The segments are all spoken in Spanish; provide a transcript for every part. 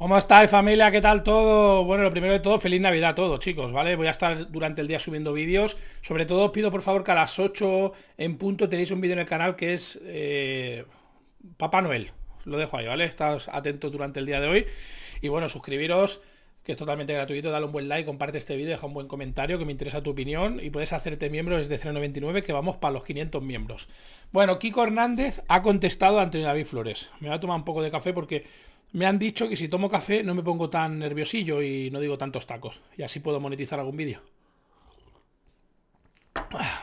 ¿Cómo estáis familia? ¿Qué tal todo? Bueno, lo primero de todo, feliz Navidad a todos, chicos, ¿vale? Voy a estar durante el día subiendo vídeos. Sobre todo os pido por favor que a las 8 en punto tenéis un vídeo en el canal que es eh, Papá Noel. lo dejo ahí, ¿vale? Estad atentos durante el día de hoy. Y bueno, suscribiros, que es totalmente gratuito, dale un buen like, comparte este vídeo, deja un buen comentario, que me interesa tu opinión. Y puedes hacerte miembro desde 0.99, que vamos para los 500 miembros. Bueno, Kiko Hernández ha contestado a Antonio David Flores. Me voy a tomar un poco de café porque me han dicho que si tomo café no me pongo tan nerviosillo y no digo tantos tacos. Y así puedo monetizar algún vídeo.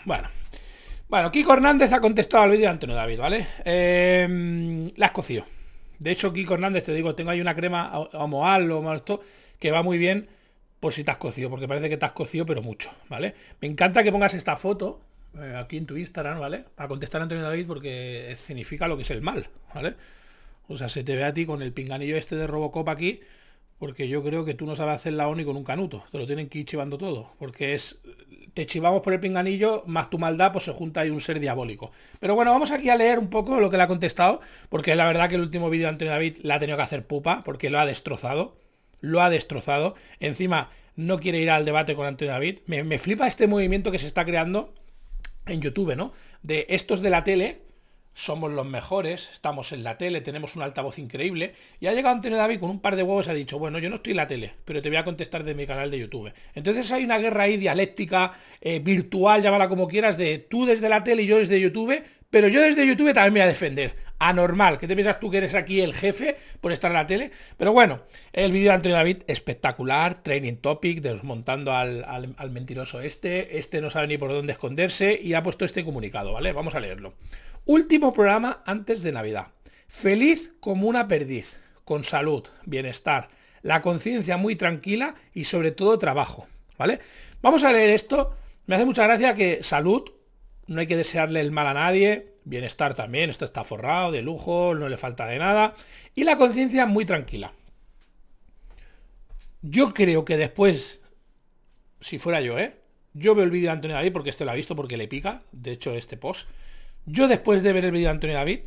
Bueno. Bueno, Kiko Hernández ha contestado al vídeo de Antonio David, ¿vale? Em, la has cocido. De hecho, Kiko Hernández, te digo, tengo ahí una crema moal o esto, que va muy bien por si te has cocido, porque parece que te has cocido, pero mucho, ¿vale? Me encanta que pongas esta foto eh, aquí en tu Instagram, ¿vale? Para contestar a Antonio David, porque significa lo que es el mal, ¿vale? O sea, se te ve a ti con el pinganillo este de Robocop aquí, porque yo creo que tú no sabes hacer la ONI con un canuto. Te lo tienen que ir chivando todo. Porque es. Te chivamos por el pinganillo, más tu maldad, pues se junta ahí un ser diabólico. Pero bueno, vamos aquí a leer un poco lo que le ha contestado, porque la verdad que el último vídeo de Antonio David la ha tenido que hacer pupa, porque lo ha destrozado. Lo ha destrozado. Encima, no quiere ir al debate con Antonio David. Me, me flipa este movimiento que se está creando en YouTube, ¿no? De estos de la tele somos los mejores, estamos en la tele, tenemos un altavoz increíble. Y ha llegado Antonio David con un par de huevos y ha dicho, bueno, yo no estoy en la tele, pero te voy a contestar de mi canal de YouTube. Entonces hay una guerra ahí dialéctica, eh, virtual, llámala como quieras, de tú desde la tele y yo desde YouTube, pero yo desde YouTube también me voy a defender. Anormal, que te piensas tú que eres aquí el jefe por estar en la tele? Pero bueno, el vídeo de Antonio David espectacular, training topic, desmontando al, al mentiroso este, este no sabe ni por dónde esconderse y ha puesto este comunicado, ¿vale? Vamos a leerlo. Último programa antes de Navidad. Feliz como una perdiz, con salud, bienestar, la conciencia muy tranquila y sobre todo trabajo. ¿Vale? Vamos a leer esto. Me hace mucha gracia que salud, no hay que desearle el mal a nadie, bienestar también, esto está forrado, de lujo, no le falta de nada, y la conciencia muy tranquila. Yo creo que después, si fuera yo, ¿eh? Yo me olvido de Antonio David porque este lo ha visto, porque le pica, de hecho, este post. Yo después de ver el vídeo de Antonio David,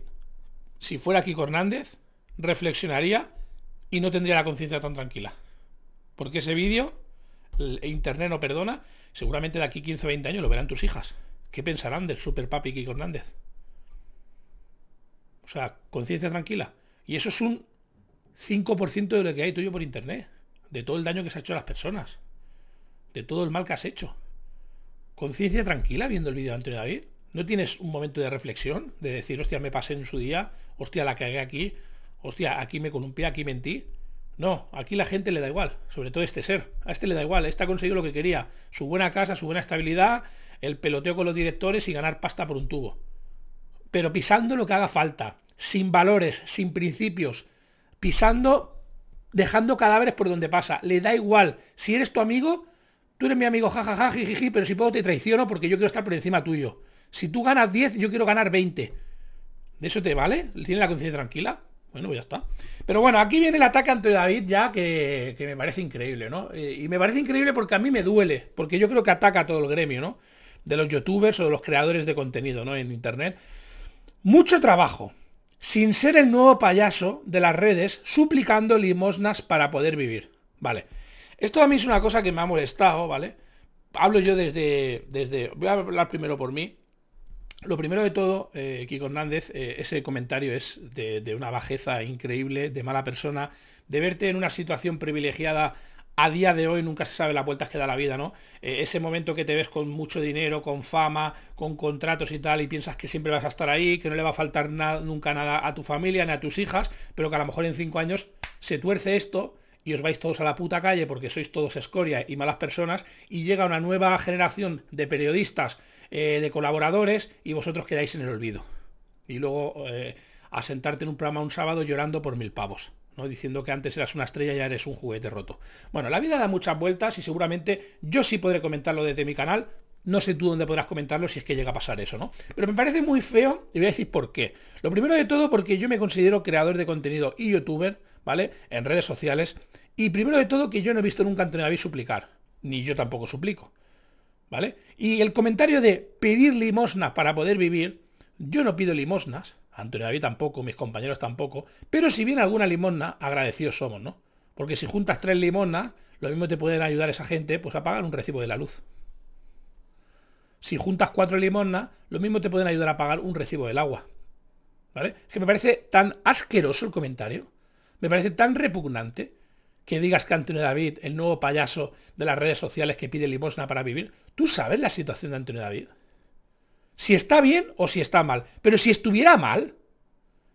si fuera Kiko Hernández, reflexionaría y no tendría la conciencia tan tranquila. Porque ese vídeo, internet no perdona, seguramente de aquí 15 o 20 años lo verán tus hijas. ¿Qué pensarán del super papi Kiko Hernández? O sea, conciencia tranquila. Y eso es un 5% de lo que hay tuyo por internet. De todo el daño que se ha hecho a las personas. De todo el mal que has hecho. Conciencia tranquila viendo el vídeo de Antonio David. ¿No tienes un momento de reflexión? De decir, hostia, me pasé en su día, hostia, la cagué aquí, hostia, aquí me columpié, aquí mentí. No, aquí la gente le da igual, sobre todo este ser. A este le da igual, este ha conseguido lo que quería. Su buena casa, su buena estabilidad, el peloteo con los directores y ganar pasta por un tubo. Pero pisando lo que haga falta, sin valores, sin principios, pisando, dejando cadáveres por donde pasa. Le da igual. Si eres tu amigo, tú eres mi amigo, jajaja, pero si puedo te traiciono porque yo quiero estar por encima tuyo. Si tú ganas 10, yo quiero ganar 20. ¿De eso te vale? ¿Tiene la conciencia tranquila? Bueno, pues ya está. Pero bueno, aquí viene el ataque ante David ya que, me parece increíble, ¿no? Eh, y, me parece increíble porque a mí me duele, porque yo creo que ataca a todo el gremio, ¿no? De los youtubers o de los creadores de contenido, ¿no? En internet. Mucho trabajo, sin ser el nuevo payaso de las redes, suplicando limosnas para poder vivir. Vale. Esto a mí es una cosa que me ha molestado, ¿vale? Hablo yo desde... desde voy a hablar primero por mí. Lo primero de todo, eh, Kiko Hernández, eh, ese comentario es de, una bajeza increíble, de mala persona, de verte en una situación privilegiada a día de hoy, nunca se sabe las vueltas que da la vida, ¿no? Eh, ese momento que te ves con mucho dinero, con fama, con contratos y tal, y piensas que siempre vas a estar ahí, que no le va a faltar nada, nunca nada a tu familia ni a tus hijas, pero que a lo mejor en cinco años se tuerce esto y os vais todos a la puta calle porque sois todos escoria y malas personas, y llega una nueva generación de periodistas eh, de colaboradores y vosotros quedáis en el olvido. Y luego eh, a sentarte en un programa un sábado llorando por mil pavos. ¿no? diciendo que antes eras una estrella y ahora eres un juguete roto. Bueno, la vida da muchas vueltas y seguramente yo sí podré comentarlo desde mi canal, no sé tú dónde podrás comentarlo si es que llega a pasar eso, ¿no? Pero me parece muy feo y voy a decir por qué. Lo primero de todo porque yo me considero creador de contenido y youtuber, ¿vale? En redes sociales. Y primero de todo que yo no he visto nunca a Antonio David suplicar. Ni yo tampoco suplico. ¿vale? Y el comentario de pedir limosnas para poder vivir, yo no pido limosnas, Antonio David tampoco, mis compañeros tampoco, pero si viene alguna limosna, agradecidos somos, ¿no? Porque si juntas tres limosnas, lo mismo te pueden ayudar esa gente pues a pagar un recibo de la luz. Si juntas cuatro limosnas, lo mismo te pueden ayudar a pagar un recibo del agua. ¿Vale? Que me parece tan asqueroso el comentario. Me parece tan repugnante que digas que Antonio David, el nuevo payaso de las redes sociales que pide limosna para vivir, tú sabes la situación de Antonio David. Si está bien o si está mal. Pero si estuviera mal,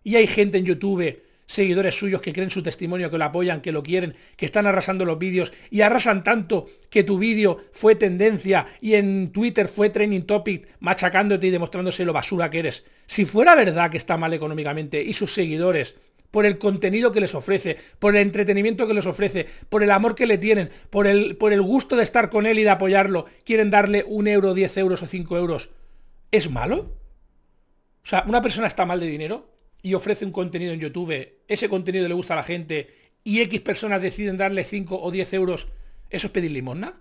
y hay gente en YouTube, seguidores suyos que creen su testimonio, que lo apoyan, que lo quieren, que están arrasando los vídeos y arrasan tanto que tu vídeo fue tendencia y en Twitter fue training topic, machacándote y demostrándose lo basura que eres. Si fuera verdad que está mal económicamente y sus seguidores por el contenido que les ofrece, por el entretenimiento que les ofrece, por el amor que le tienen, por el, por el gusto de estar con él y de apoyarlo, quieren darle un euro, diez euros o cinco euros, ¿es malo? O sea, una persona está mal de dinero y ofrece un contenido en YouTube, ese contenido le gusta a la gente y X personas deciden darle cinco o diez euros, ¿eso es pedir limosna?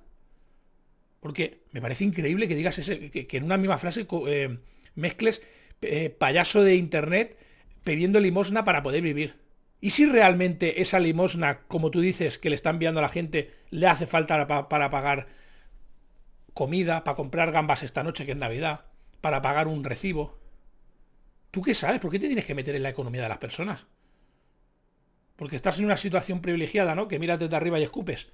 Porque me parece increíble que digas ese, que, en una misma frase eh, mezcles eh, payaso de internet pidiendo limosna para poder vivir. ¿Y si realmente esa limosna, como tú dices, que le está enviando a la gente, le hace falta para, pagar comida, para comprar gambas esta noche, que es Navidad, para pagar un recibo? ¿Tú qué sabes? ¿Por qué te tienes que meter en la economía de las personas? Porque estás en una situación privilegiada, ¿no? Que miras desde arriba y escupes.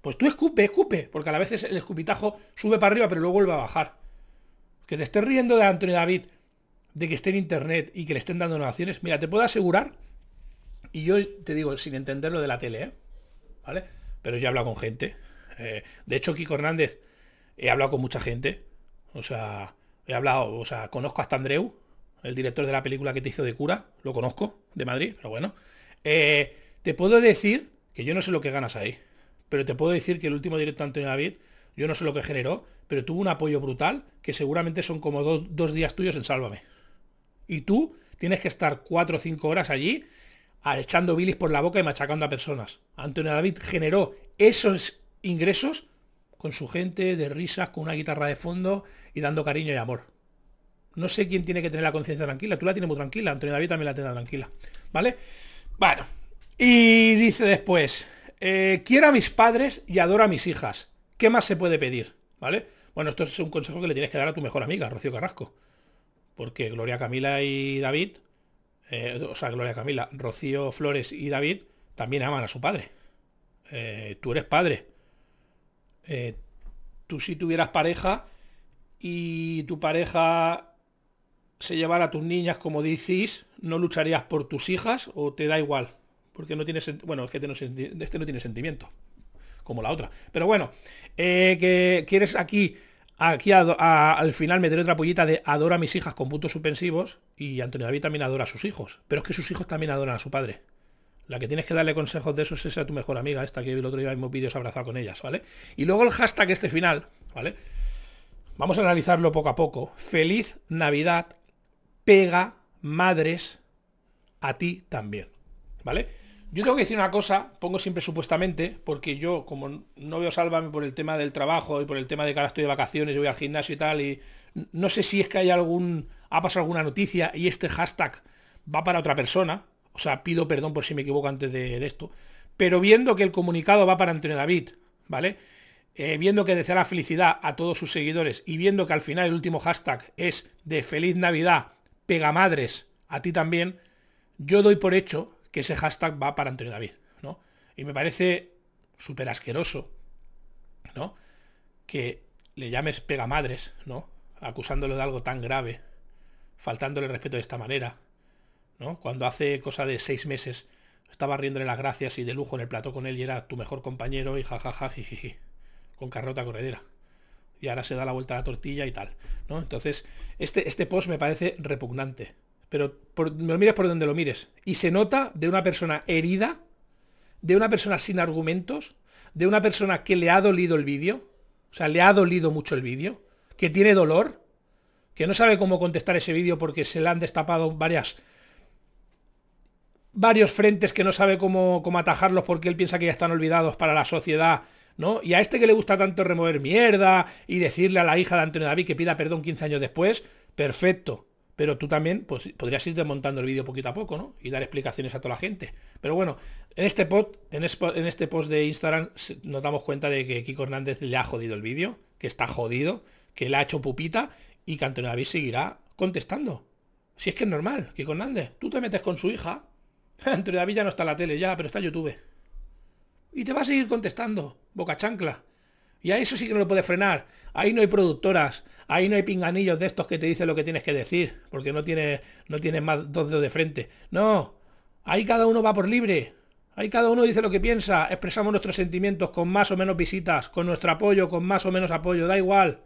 Pues tú escupe, escupe, porque a la veces el escupitajo sube para arriba, pero luego vuelve a bajar. Que te estés riendo de Antonio David de que esté en internet y que le estén dando donaciones, mira, te puedo asegurar, y yo te digo, sin entender lo de la tele, ¿eh? ¿vale? Pero yo he hablado con gente. Eh, de hecho, Kiko Hernández, he hablado con mucha gente. O sea, he hablado, o sea, conozco hasta Andreu, el director de la película que te hizo de cura, lo conozco, de Madrid, pero bueno. Eh, te puedo decir que yo no sé lo que ganas ahí, pero te puedo decir que el último directo de Antonio David, yo no sé lo que generó, pero tuvo un apoyo brutal que seguramente son como dos días tuyos en Sálvame. Y tú tienes que estar cuatro o cinco horas allí echando bilis por la boca y machacando a personas. Antonio David generó esos ingresos con su gente, de risas, con una guitarra de fondo y dando cariño y amor. No sé quién tiene que tener la conciencia tranquila. Tú la tienes muy tranquila. Antonio David también la tiene tranquila. ¿Vale? Bueno. Y dice después, eh, quiero a mis padres y adoro a mis hijas. ¿Qué más se puede pedir? ¿Vale? Bueno, esto es un consejo que le tienes que dar a tu mejor amiga, Rocío Carrasco porque Gloria Camila y David, eh, o sea, Gloria Camila, Rocío Flores y David también aman a su padre. Eh, tú eres padre. Eh, tú si tuvieras pareja y tu pareja se llevara a tus niñas como decís, no lucharías por tus hijas o te da igual. Porque no tiene Bueno, es que este, este no tiene sentimiento. Como la otra. Pero bueno, que quieres aquí Aquí al final meteré otra pollita de adora a mis hijas con puntos suspensivos y Antonio David también adora a sus hijos. Pero es que sus hijos también adoran a su padre. La que tienes que darle consejos de eso es esa tu mejor amiga, esta que el otro día hemos vídeos abrazado con ellas, ¿vale? Y luego el hashtag este final, ¿vale? Vamos a analizarlo poco a poco. Feliz Navidad, pega madres a ti también, ¿vale? Yo tengo que decir una cosa, pongo siempre supuestamente, porque yo, como no veo Sálvame por el tema del trabajo y por el tema de que ahora estoy de vacaciones yo voy al gimnasio y tal, y no sé si es que hay algún, ha pasado alguna noticia y este hashtag va para otra persona, o sea, pido perdón por si me equivoco antes de, esto, pero viendo que el comunicado va para Antonio David, ¿vale? Eh, viendo que desea la felicidad a todos sus seguidores y viendo que al final el último hashtag es de feliz Navidad, pega madres, a ti también, yo doy por hecho que ese hashtag va para Antonio David, ¿no? Y me parece súper asqueroso, ¿no? Que le llames pegamadres, ¿no? Acusándolo de algo tan grave, faltándole el respeto de esta manera, ¿no? Cuando hace cosa de seis meses estaba riéndole las gracias y de lujo en el plato con él y era tu mejor compañero y jajaja, con carrota corredera. Y ahora se da la vuelta a la tortilla y tal, ¿no? Entonces, este, este post me parece repugnante, pero me lo mires por donde lo mires. Y se nota de una persona herida, de una persona sin argumentos, de una persona que le ha dolido el vídeo, o sea, le ha dolido mucho el vídeo, que tiene dolor, que no sabe cómo contestar ese vídeo porque se le han destapado varias varios frentes que no sabe cómo, cómo atajarlos porque él piensa que ya están olvidados para la sociedad ¿no? Y a este que le gusta tanto remover mierda y decirle a la hija de Antonio David que pida perdón 15 años después, perfecto pero tú también pues, podrías ir desmontando el vídeo poquito a poco, ¿no? Y dar explicaciones a toda la gente. Pero bueno, en este post, en este post de Instagram nos damos cuenta de que Kiko Hernández le ha jodido el vídeo, que está jodido, que le ha hecho pupita y que Antonio David seguirá contestando. Si es que es normal, Kiko Hernández, tú te metes con su hija, Antonio David ya no está en la tele ya, pero está en YouTube. Y te va a seguir contestando, boca chancla. Y a eso sí que no lo puedes frenar. Ahí no hay productoras, ahí no hay pinganillos de estos que te dicen lo que tienes que decir, porque no tienes, no tienes más dos dedos de frente. No, ahí cada uno va por libre. Ahí cada uno dice lo que piensa, expresamos nuestros sentimientos con más o menos visitas, con nuestro apoyo, con más o menos apoyo, da igual.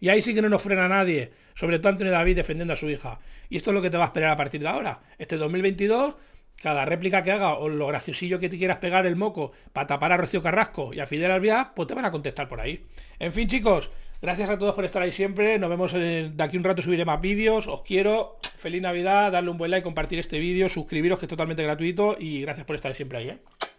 Y ahí sí que no nos frena nadie, sobre todo Antonio David defendiendo a su hija. Y esto es lo que te va a esperar a partir de ahora. Este 2022 cada réplica que haga o lo graciosillo que te quieras pegar el moco para tapar a Rocío Carrasco y a Fidel Albiá, pues te van a contestar por ahí. En fin, chicos, gracias a todos por estar ahí siempre. Nos vemos en de aquí un rato subiré más vídeos. Os quiero. Feliz Navidad, darle un buen like, compartir este vídeo, suscribiros que es totalmente gratuito y gracias por estar siempre ahí. ¿eh?